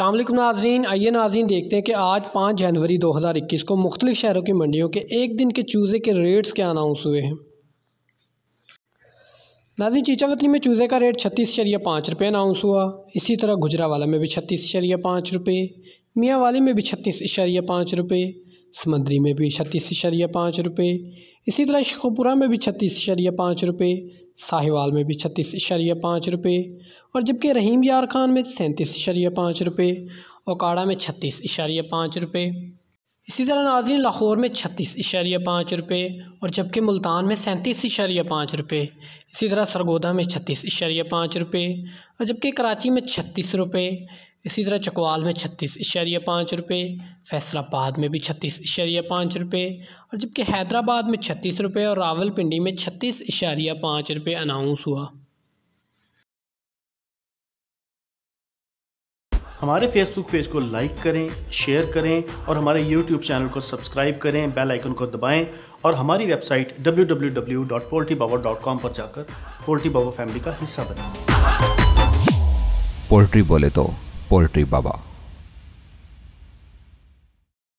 अल्लाम नाजरीन आइए नाजीन देखते हैं कि आज पाँच जनवरी 2021 को मुख्तलिफ़ शहरों की मंडियों के एक दिन के चूज़े के रेट्स क्या अनाउंस हुए हैं नाजी चीचावती में चूज़े का रेट छत्तीस शरिया पाँच रुपये अनाउंस हुआ इसी तरह गुजरावाला में भी छत्तीस शरिया पाँच रुपये मियाँ वाले में भी छत्तीस इशारिया पाँच रुपये समंदरी में भी छत्तीस इशारिया पाँच रुपये इसी तरह शेखोपुरा में भी छत्तीस इशारिया पाँच रुपये साहिवाल में भी छत्तीस इशारिया पाँच रुपये और जबकि रहीम यार खान में सैंतीस इशारिया पाँच रुपये ओकाड़ा में छत्तीस इशारिया पाँच रुपये इसी तरह नाजरीन लाहौर में छत्तीस इशारिया पाँच रुपये और जबकि मुल्तान में सैंतीस इशारिया पाँच रुपये इसी तरह सरगोदा में छत्तीस इशारिया पाँच रुपये और जबकि कराची में छत्तीस रुपये इसी तरह चकवाल में छत्तीस इशारिया पाँच रुपये फैसलाबाद में भी छत्तीस इशारिया पाँच रुपये और जबकि हैदराबाद में छत्तीस रुपये और रावलपिंडी में छत्तीस इशारिया पाँच रुपये अनाउंस हुआ हमारे फेसबुक पेज को लाइक करें शेयर करें और हमारे यूट्यूब चैनल को सब्सक्राइब करें बेल आइकन को दबाएं और हमारी वेबसाइट www.poultrypower.com पर जाकर पोल्ट्री बाबा फैमिली का हिस्सा बनें पोल्ट्री बोले तो पोल्ट्री बाबा